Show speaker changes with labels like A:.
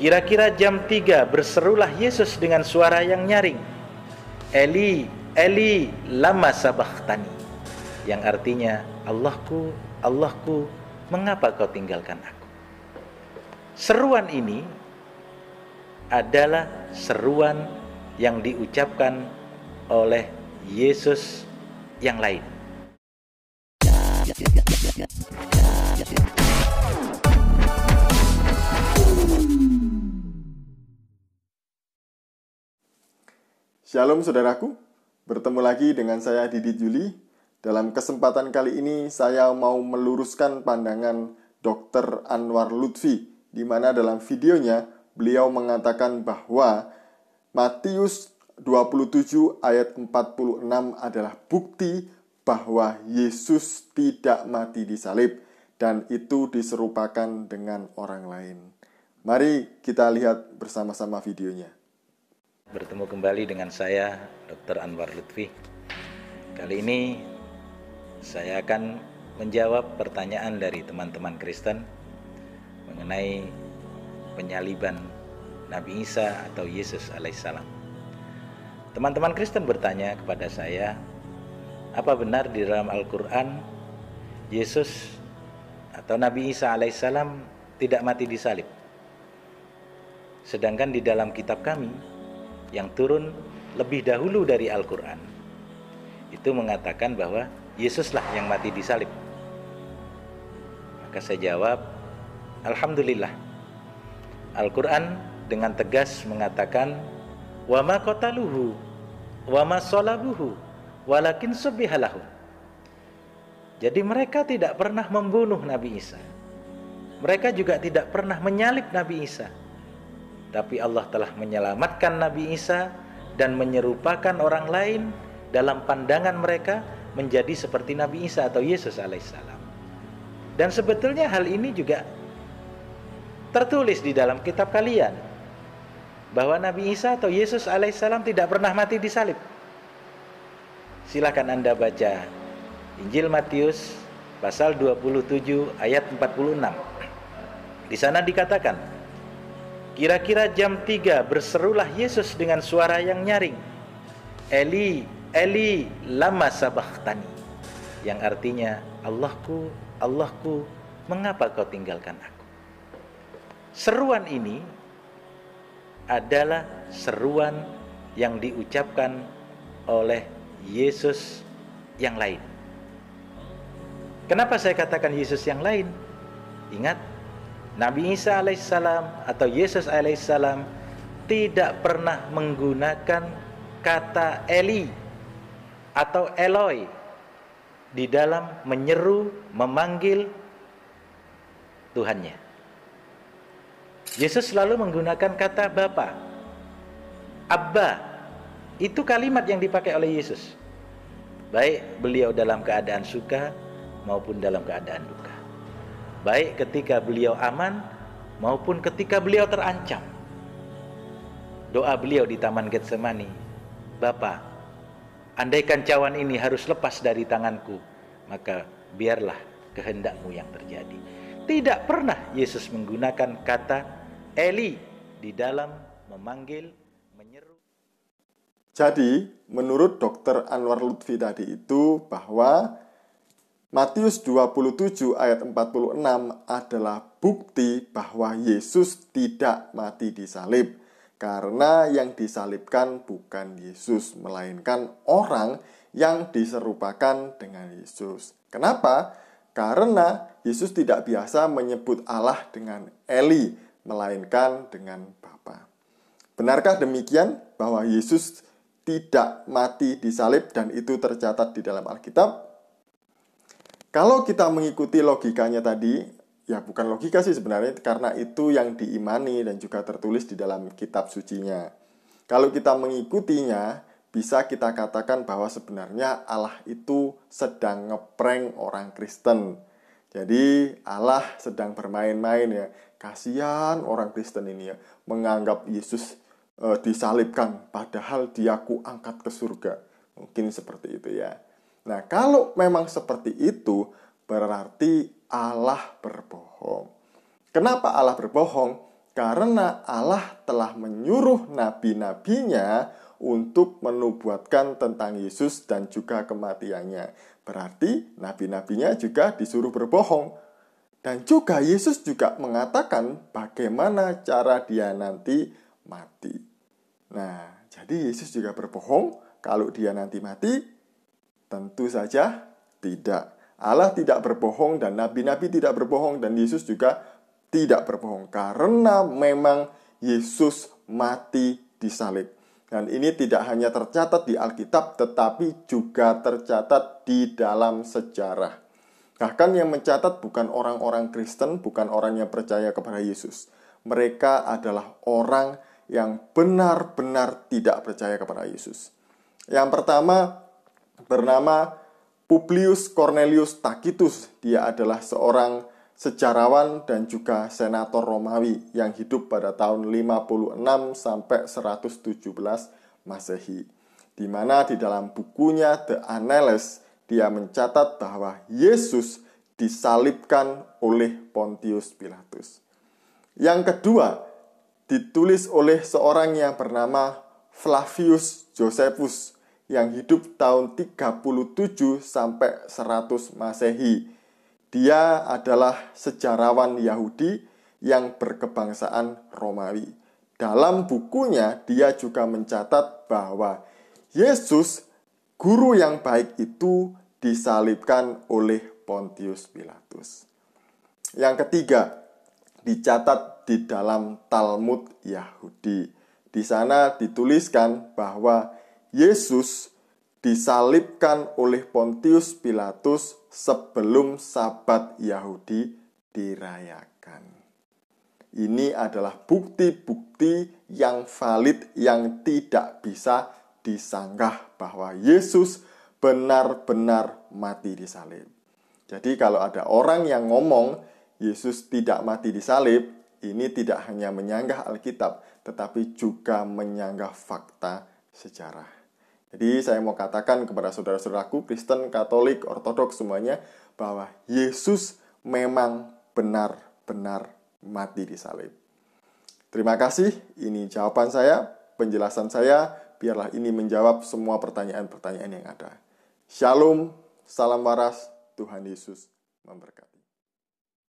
A: Kira-kira jam tiga berserulah Yesus dengan suara yang nyaring. Eli, Eli, lama tani. Yang artinya, Allahku, Allahku, mengapa kau tinggalkan aku? Seruan ini adalah seruan yang diucapkan oleh Yesus yang lain.
B: Shalom saudaraku, bertemu lagi dengan saya Didi Juli. Dalam kesempatan kali ini saya mau meluruskan pandangan Dr. Anwar Lutfi di mana dalam videonya beliau mengatakan bahwa Matius 27 ayat 46 adalah bukti bahwa Yesus tidak mati di salib dan itu diserupakan dengan orang lain.
A: Mari kita lihat bersama-sama videonya bertemu kembali dengan saya Dr. Anwar Lutfi. Kali ini saya akan menjawab pertanyaan dari teman-teman Kristen mengenai penyaliban Nabi Isa atau Yesus alaihissalam. Teman-teman Kristen bertanya kepada saya, apa benar di dalam Al-Qur'an Yesus atau Nabi Isa alaihissalam tidak mati disalib? Sedangkan di dalam kitab kami yang turun lebih dahulu dari Al-Quran itu mengatakan bahwa Yesuslah yang mati di salib maka saya jawab Alhamdulillah Al-Quran dengan tegas mengatakan wama ma wama wa ma walakin subihalahu jadi mereka tidak pernah membunuh Nabi Isa mereka juga tidak pernah menyalib Nabi Isa tapi Allah telah menyelamatkan Nabi Isa dan menyerupakan orang lain dalam pandangan mereka menjadi seperti Nabi Isa atau Yesus alaihissalam. Dan sebetulnya hal ini juga tertulis di dalam kitab kalian bahwa Nabi Isa atau Yesus alaihissalam tidak pernah mati di salib. Silahkan Anda baca Injil Matius pasal 27 ayat 46. Di sana dikatakan, Kira-kira jam 3 berserulah Yesus dengan suara yang nyaring. Eli, Eli, lama tani Yang artinya, Allahku, Allahku, mengapa kau tinggalkan aku? Seruan ini adalah seruan yang diucapkan oleh Yesus yang lain. Kenapa saya katakan Yesus yang lain? Ingat, Nabi Isa alaihissalam atau Yesus alaihissalam tidak pernah menggunakan kata Eli atau Eloi di dalam menyeru, memanggil Tuhannya. Yesus selalu menggunakan kata Bapa. Abba. Itu kalimat yang dipakai oleh Yesus. Baik beliau dalam keadaan suka maupun dalam keadaan duka baik ketika beliau aman maupun ketika beliau terancam. Doa beliau di Taman Getsemani, Bapa, andaikan cawan ini harus lepas dari tanganku, maka biarlah kehendakmu yang terjadi. Tidak pernah Yesus menggunakan kata Eli di dalam memanggil, menyeru. Jadi,
B: menurut dokter Anwar Lutfi tadi itu bahwa Matius 27 ayat 46 adalah bukti bahwa Yesus tidak mati di salib karena yang disalibkan bukan Yesus melainkan orang yang diserupakan dengan Yesus. Kenapa? Karena Yesus tidak biasa menyebut Allah dengan Eli melainkan dengan Bapa. Benarkah demikian bahwa Yesus tidak mati di salib dan itu tercatat di dalam Alkitab? Kalau kita mengikuti logikanya tadi, ya bukan logika sih sebenarnya karena itu yang diimani dan juga tertulis di dalam kitab sucinya. Kalau kita mengikutinya, bisa kita katakan bahwa sebenarnya Allah itu sedang ngeprank orang Kristen. Jadi Allah sedang bermain-main ya. Kasihan orang Kristen ini ya, menganggap Yesus eh, disalibkan padahal diaku angkat ke surga. Mungkin seperti itu ya. Nah, kalau memang seperti itu, berarti Allah berbohong. Kenapa Allah berbohong? Karena Allah telah menyuruh nabi-nabinya untuk menubuatkan tentang Yesus dan juga kematiannya. Berarti nabi-nabinya juga disuruh berbohong. Dan juga Yesus juga mengatakan bagaimana cara dia nanti mati. Nah, jadi Yesus juga berbohong kalau dia nanti mati, Tentu saja tidak. Allah tidak berbohong dan nabi-nabi tidak berbohong dan Yesus juga tidak berbohong karena memang Yesus mati di salib. Dan ini tidak hanya tercatat di Alkitab tetapi juga tercatat di dalam sejarah. Bahkan yang mencatat bukan orang-orang Kristen, bukan orang yang percaya kepada Yesus. Mereka adalah orang yang benar-benar tidak percaya kepada Yesus. Yang pertama, bernama Publius Cornelius Tacitus. Dia adalah seorang sejarawan dan juga senator Romawi yang hidup pada tahun 56 sampai 117 Masehi. Di mana di dalam bukunya The Annales dia mencatat bahwa Yesus disalibkan oleh Pontius Pilatus. Yang kedua, ditulis oleh seorang yang bernama Flavius Josephus yang hidup tahun 37 sampai 100 Masehi. Dia adalah sejarawan Yahudi yang berkebangsaan Romawi. Dalam bukunya dia juga mencatat bahwa Yesus, guru yang baik itu disalibkan oleh Pontius Pilatus. Yang ketiga, dicatat di dalam Talmud Yahudi. Di sana dituliskan bahwa Yesus disalibkan oleh Pontius Pilatus sebelum Sabat Yahudi dirayakan. Ini adalah bukti-bukti yang valid yang tidak bisa disanggah bahwa Yesus benar-benar mati di salib. Jadi kalau ada orang yang ngomong Yesus tidak mati di salib, ini tidak hanya menyanggah Alkitab, tetapi juga menyanggah fakta sejarah. Jadi saya mau katakan kepada saudara-saudaraku Kristen, Katolik, Ortodoks semuanya bahwa Yesus memang benar-benar mati di salib. Terima kasih, ini jawaban saya, penjelasan saya. Biarlah ini menjawab semua pertanyaan-pertanyaan yang ada. Shalom, salam waras, Tuhan Yesus memberkati.